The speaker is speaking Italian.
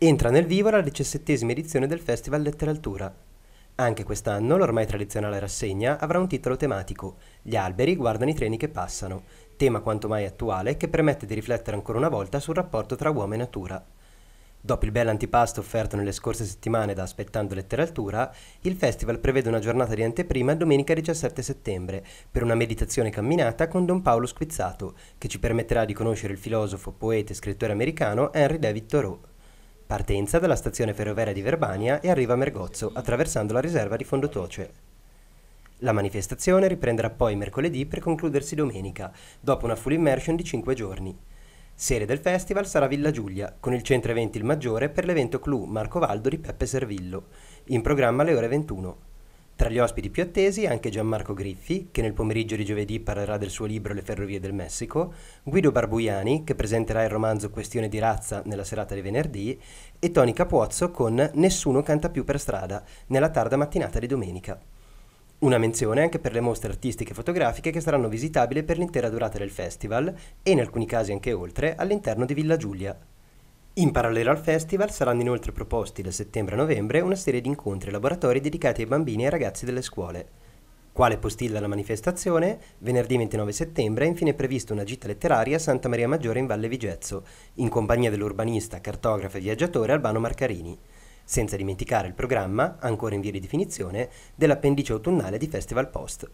Entra nel vivo la diciassettesima edizione del Festival Letteraltura. Anche quest'anno l'ormai tradizionale rassegna avrà un titolo tematico, Gli alberi guardano i treni che passano, tema quanto mai attuale che permette di riflettere ancora una volta sul rapporto tra uomo e natura. Dopo il bel antipasto offerto nelle scorse settimane da Aspettando Letteraltura, il festival prevede una giornata di anteprima domenica 17 settembre per una meditazione camminata con Don Paolo Squizzato, che ci permetterà di conoscere il filosofo, poeta e scrittore americano Henry David Thoreau. Partenza dalla stazione ferroviaria di Verbania e arriva a Mergozzo, attraversando la riserva di Fondotoce. La manifestazione riprenderà poi mercoledì per concludersi domenica, dopo una full immersion di 5 giorni. Sede del festival sarà Villa Giulia, con il centro eventi il maggiore per l'evento clou Marco Valdo di Peppe Servillo, in programma alle ore 21. Tra gli ospiti più attesi anche Gianmarco Griffi, che nel pomeriggio di giovedì parlerà del suo libro Le ferrovie del Messico, Guido Barbuiani, che presenterà il romanzo Questione di razza nella serata di venerdì, e Toni Capuozzo con Nessuno canta più per strada nella tarda mattinata di domenica. Una menzione anche per le mostre artistiche e fotografiche che saranno visitabili per l'intera durata del festival e in alcuni casi anche oltre all'interno di Villa Giulia. In parallelo al festival saranno inoltre proposti da settembre a novembre una serie di incontri e laboratori dedicati ai bambini e ai ragazzi delle scuole. Quale postilla la manifestazione? Venerdì 29 settembre è infine prevista una gita letteraria a Santa Maria Maggiore in Valle Vigezzo, in compagnia dell'urbanista, cartografo e viaggiatore Albano Marcarini senza dimenticare il programma, ancora in via di definizione, dell'appendice autunnale di Festival Post.